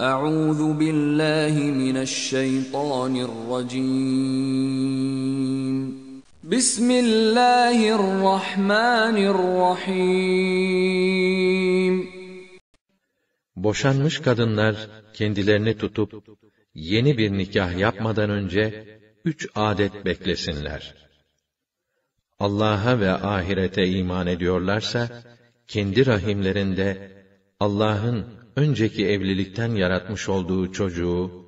Euzu billahi mineşşeytanirracim. Bismillahirrahmanirrahim. Boşanmış kadınlar kendilerini tutup yeni bir nikah yapmadan önce üç adet beklesinler. Allah'a ve ahirete iman ediyorlarsa kendi rahimlerinde Allah'ın önceki evlilikten yaratmış olduğu çocuğu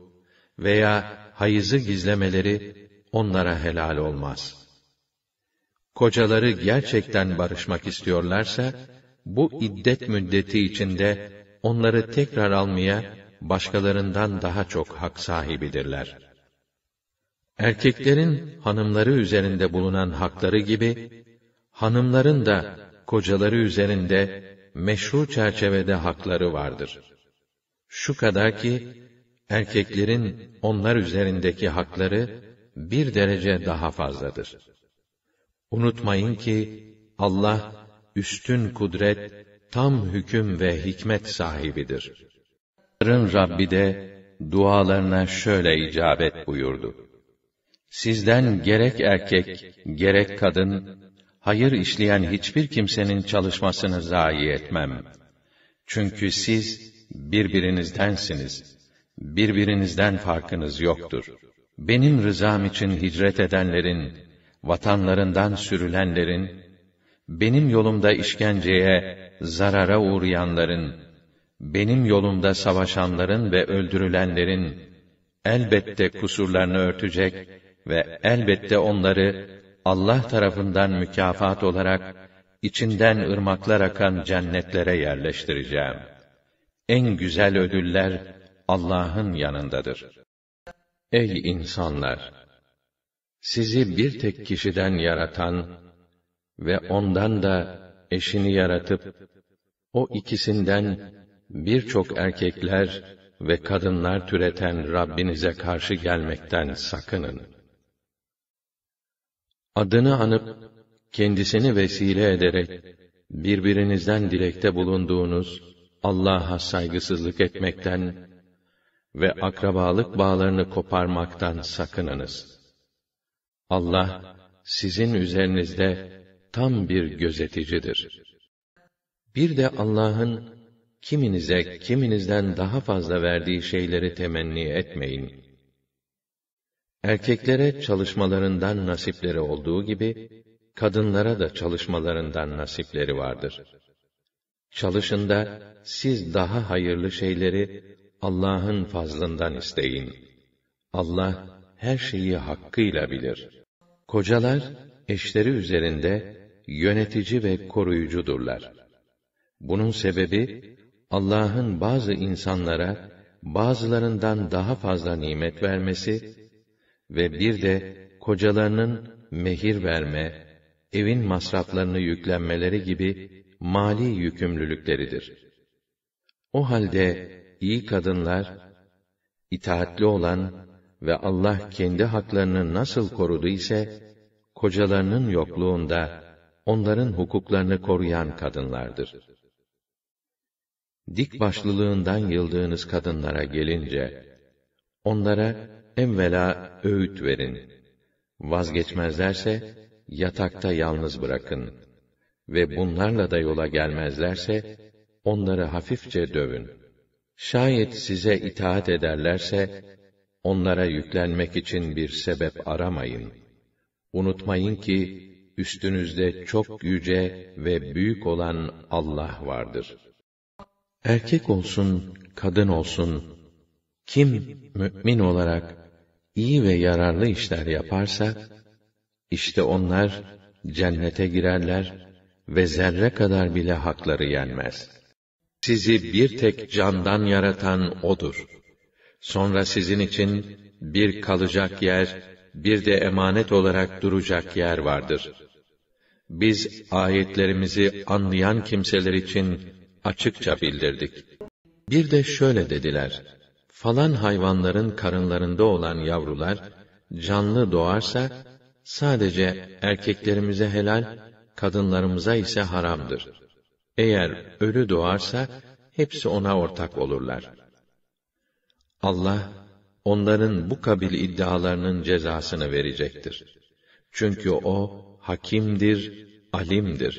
veya hayızı gizlemeleri onlara helal olmaz. Kocaları gerçekten barışmak istiyorlarsa, bu iddet müddeti içinde onları tekrar almaya başkalarından daha çok hak sahibidirler. Erkeklerin hanımları üzerinde bulunan hakları gibi, hanımların da kocaları üzerinde meşru çerçevede hakları vardır. Şu kadar ki, erkeklerin onlar üzerindeki hakları, bir derece daha fazladır. Unutmayın ki, Allah, üstün kudret, tam hüküm ve hikmet sahibidir. Onların Rabbi de, dualarına şöyle icabet buyurdu. Sizden gerek erkek, gerek kadın, hayır işleyen hiçbir kimsenin çalışmasını zayi etmem. Çünkü siz birbirinizdensiniz. Birbirinizden farkınız yoktur. Benim rızam için hicret edenlerin, vatanlarından sürülenlerin, benim yolumda işkenceye, zarara uğrayanların, benim yolumda savaşanların ve öldürülenlerin elbette kusurlarını örtecek ve elbette onları Allah tarafından mükafat olarak içinden ırmaklar akan cennetlere yerleştireceğim. En güzel ödüller Allah'ın yanındadır. Ey insanlar! Sizi bir tek kişiden yaratan ve ondan da eşini yaratıp o ikisinden birçok erkekler ve kadınlar türeten Rabbinize karşı gelmekten sakının. Adını anıp, kendisini vesile ederek, birbirinizden dilekte bulunduğunuz, Allah'a saygısızlık etmekten ve akrabalık bağlarını koparmaktan sakınınız. Allah, sizin üzerinizde tam bir gözeticidir. Bir de Allah'ın kiminize kiminizden daha fazla verdiği şeyleri temenni etmeyin. Erkeklere çalışmalarından nasipleri olduğu gibi, kadınlara da çalışmalarından nasipleri vardır. Çalışın da siz daha hayırlı şeyleri Allah'ın fazlından isteyin. Allah her şeyi hakkıyla bilir. Kocalar eşleri üzerinde yönetici ve koruyucudurlar. Bunun sebebi Allah'ın bazı insanlara bazılarından daha fazla nimet vermesi ve bir de kocalarının mehir verme, evin masraflarını yüklenmeleri gibi mali yükümlülükleridir. O halde iyi kadınlar itaatli olan ve Allah kendi haklarını nasıl korudu ise kocalarının yokluğunda onların hukuklarını koruyan kadınlardır. Dik başlılığından yıldığınız kadınlara gelince onlara evvela öğüt verin. Vazgeçmezlerse, yatakta yalnız bırakın. Ve bunlarla da yola gelmezlerse, onları hafifçe dövün. Şayet size itaat ederlerse, onlara yüklenmek için bir sebep aramayın. Unutmayın ki, üstünüzde çok yüce ve büyük olan Allah vardır. Erkek olsun, kadın olsun, kim mümin olarak iyi ve yararlı işler yaparsa, işte onlar cennete girerler ve zerre kadar bile hakları yenmez. Sizi bir tek candan yaratan O'dur. Sonra sizin için bir kalacak yer, bir de emanet olarak duracak yer vardır. Biz ayetlerimizi anlayan kimseler için açıkça bildirdik. Bir de şöyle dediler: falan hayvanların karınlarında olan yavrular canlı doğarsa sadece erkeklerimize helal, kadınlarımıza ise haramdır. Eğer ölü doğarsa hepsi ona ortak olurlar. Allah onların bu kabil iddialarının cezasını verecektir. Çünkü o hakimdir, alimdir.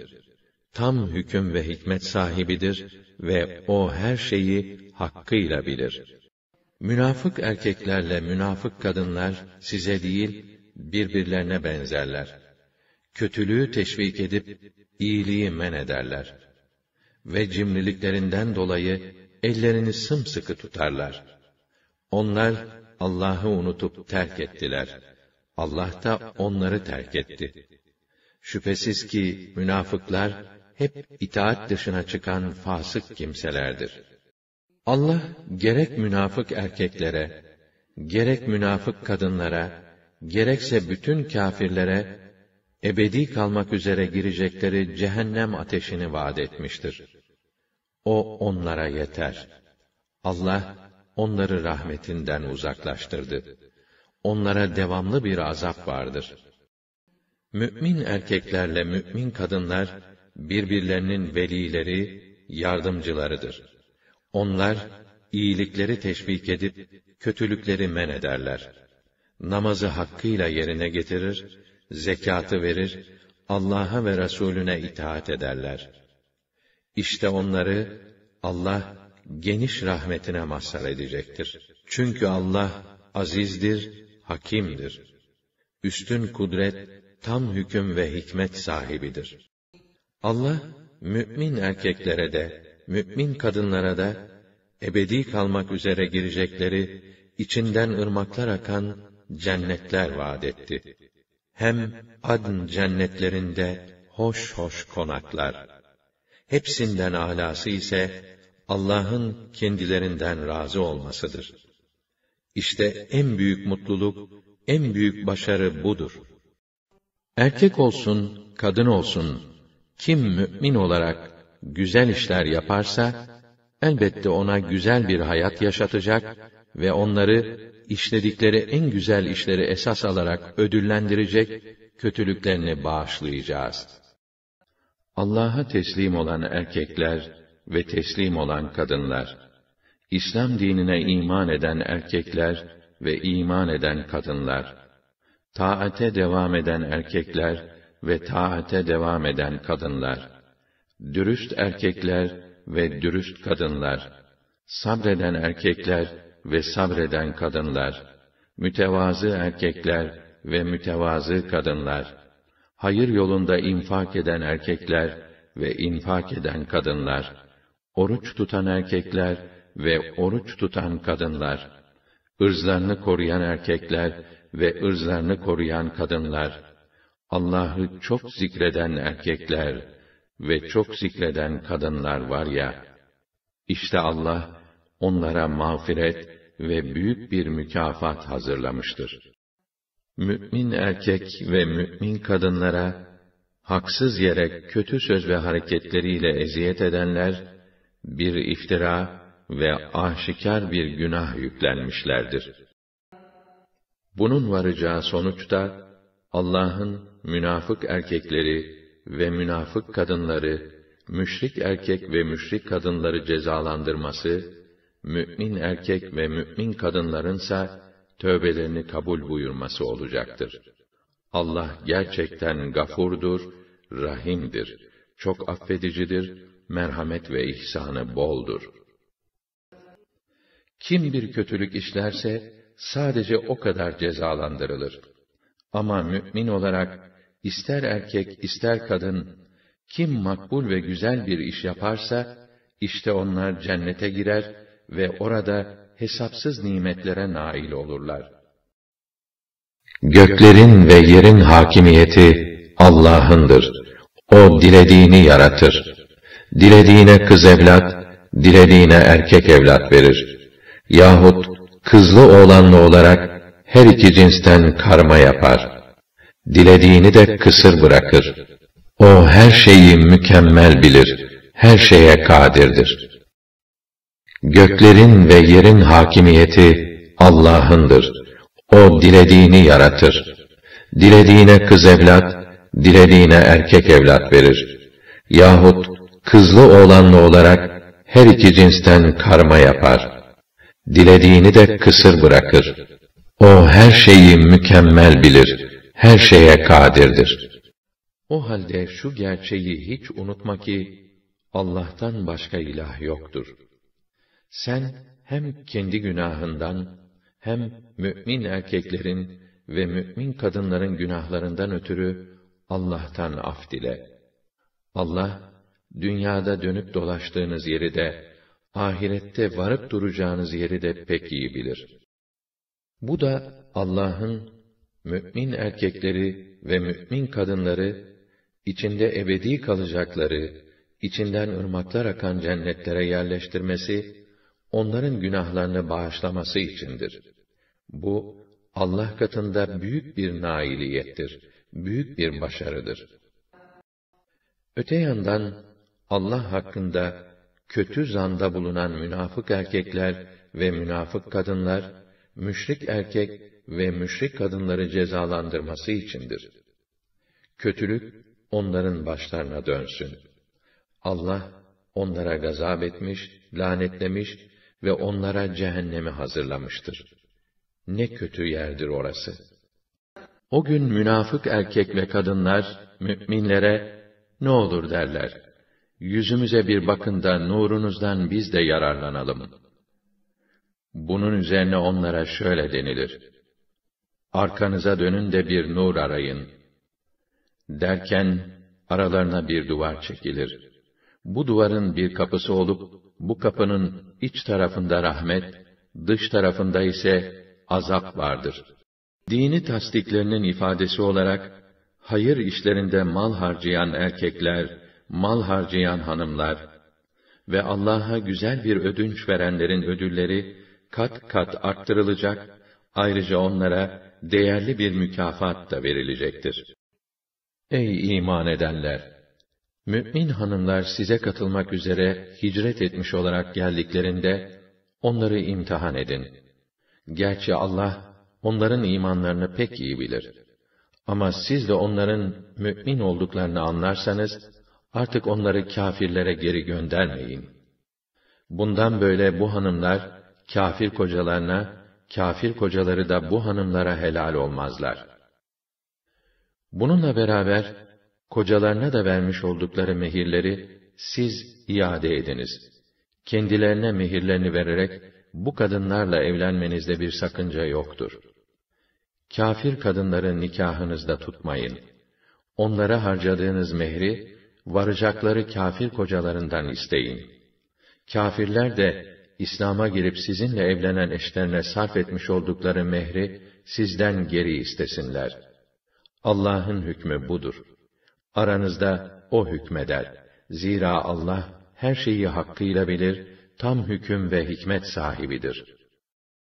Tam hüküm ve hikmet sahibidir ve o her şeyi hakkıyla bilir.'' Münafık erkeklerle münafık kadınlar size değil birbirlerine benzerler. Kötülüğü teşvik edip iyiliği men ederler. Ve cimriliklerinden dolayı ellerini sımsıkı tutarlar. Onlar Allah'ı unutup terk ettiler. Allah da onları terk etti. Şüphesiz ki münafıklar hep itaat dışına çıkan fasık kimselerdir.'' Allah gerek münafık erkeklere, gerek münafık kadınlara, gerekse bütün kâfirlere ebedi kalmak üzere girecekleri cehennem ateşini vaat etmiştir. O onlara yeter. Allah onları rahmetinden uzaklaştırdı. Onlara devamlı bir azap vardır. Mümin erkeklerle mümin kadınlar birbirlerinin velileri, yardımcılarıdır. Onlar, iyilikleri teşvik edip, kötülükleri men ederler. Namazı hakkıyla yerine getirir, zekatı verir, Allah'a ve Resulüne itaat ederler. İşte onları, Allah, geniş rahmetine mazhar edecektir. Çünkü Allah, azizdir, hakimdir. Üstün kudret, tam hüküm ve hikmet sahibidir. Allah, mü'min erkeklere de, mümin kadınlara da ebedi kalmak üzere girecekleri içinden ırmaklar akan cennetler vaad etti. Hem adn cennetlerinde hoş hoş konaklar. Hepsinden alası ise Allah'ın kendilerinden razı olmasıdır. İşte en büyük mutluluk, en büyük başarı budur. Erkek olsun, kadın olsun, kim mümin olarak güzel işler yaparsa, elbette ona güzel bir hayat yaşatacak ve onları işledikleri en güzel işleri esas alarak ödüllendirecek, kötülüklerini bağışlayacağız. Allah'a teslim olan erkekler ve teslim olan kadınlar, İslam dinine iman eden erkekler ve iman eden kadınlar, taate devam eden erkekler ve taate devam eden kadınlar, dürüst erkekler ve dürüst kadınlar, sabreden erkekler ve sabreden kadınlar, mütevazı erkekler ve mütevazı kadınlar, hayır yolunda infak eden erkekler ve infak eden kadınlar, oruç tutan erkekler ve oruç tutan kadınlar, ırzlarını koruyan erkekler ve ırzlarını koruyan kadınlar, Allah'ı çok zikreden erkekler, ve çok zikreden kadınlar var ya, işte Allah onlara mağfiret ve büyük bir mükafat hazırlamıştır. Mü'min erkek ve mü'min kadınlara, haksız yere kötü söz ve hareketleriyle eziyet edenler, bir iftira ve aşikar bir günah yüklenmişlerdir. Bunun varacağı sonuç da Allah'ın münafık erkekleri ve münafık kadınları, müşrik erkek ve müşrik kadınları cezalandırması, mü'min erkek ve mü'min kadınlarınsa tövbelerini kabul buyurması olacaktır. Allah gerçekten gafurdur, rahimdir, çok affedicidir, merhamet ve ihsanı boldur. Kim bir kötülük işlerse, sadece o kadar cezalandırılır. Ama mü'min olarak, ister erkek ister kadın kim makbul ve güzel bir iş yaparsa işte onlar cennete girer ve orada hesapsız nimetlere nail olurlar. Göklerin ve yerin hakimiyeti Allah'ındır. O dilediğini yaratır. Dilediğine kız evlat, dilediğine erkek evlat verir. Yahut kızlı oğlanlı olarak her iki cinsten karma yapar.'' dilediğini de kısır bırakır. O her şeyi mükemmel bilir, her şeye kadirdir. Göklerin ve yerin hakimiyeti Allah'ındır. O dilediğini yaratır. Dilediğine kız evlat, dilediğine erkek evlat verir. Yahut kızlı oğlanlı olarak her iki cinsten karma yapar. Dilediğini de kısır bırakır. O her şeyi mükemmel bilir.'' her şeye kadirdir. O halde şu gerçeği hiç unutma ki, Allah'tan başka ilah yoktur. Sen hem kendi günahından, hem mü'min erkeklerin ve mü'min kadınların günahlarından ötürü Allah'tan af dile. Allah, dünyada dönüp dolaştığınız yeri de, ahirette varıp duracağınız yeri de pek iyi bilir. Bu da Allah'ın mümin erkekleri ve mümin kadınları, içinde ebedi kalacakları, içinden ırmaklar akan cennetlere yerleştirmesi, onların günahlarını bağışlaması içindir. Bu, Allah katında büyük bir nailiyettir, büyük bir başarıdır. Öte yandan, Allah hakkında kötü zanda bulunan münafık erkekler ve münafık kadınlar, müşrik erkek ve müşrik kadınları cezalandırması içindir. Kötülük onların başlarına dönsün. Allah onlara gazap etmiş, lanetlemiş ve onlara cehennemi hazırlamıştır. Ne kötü yerdir orası. O gün münafık erkek ve kadınlar müminlere ne olur derler. Yüzümüze bir bakın da nurunuzdan biz de yararlanalım. Bunun üzerine onlara şöyle denilir: arkanıza dönün de bir nur arayın. Derken, aralarına bir duvar çekilir. Bu duvarın bir kapısı olup, bu kapının iç tarafında rahmet, dış tarafında ise azap vardır. Dini tasdiklerinin ifadesi olarak, hayır işlerinde mal harcayan erkekler, mal harcayan hanımlar ve Allah'a güzel bir ödünç verenlerin ödülleri kat kat arttırılacak, ayrıca onlara değerli bir mükafat da verilecektir. Ey iman edenler! Mü'min hanımlar size katılmak üzere hicret etmiş olarak geldiklerinde, onları imtihan edin. Gerçi Allah, onların imanlarını pek iyi bilir. Ama siz de onların mü'min olduklarını anlarsanız, artık onları kafirlere geri göndermeyin. Bundan böyle bu hanımlar, kafir kocalarına, kafir kocaları da bu hanımlara helal olmazlar. Bununla beraber, kocalarına da vermiş oldukları mehirleri, siz iade ediniz. Kendilerine mehirlerini vererek, bu kadınlarla evlenmenizde bir sakınca yoktur. Kafir kadınları nikahınızda tutmayın. Onlara harcadığınız mehri, varacakları kafir kocalarından isteyin. Kafirler de, İslam'a girip sizinle evlenen eşlerine sarf etmiş oldukları mehri sizden geri istesinler. Allah'ın hükmü budur. Aranızda o hükmeder. Zira Allah her şeyi hakkıyla bilir, tam hüküm ve hikmet sahibidir.''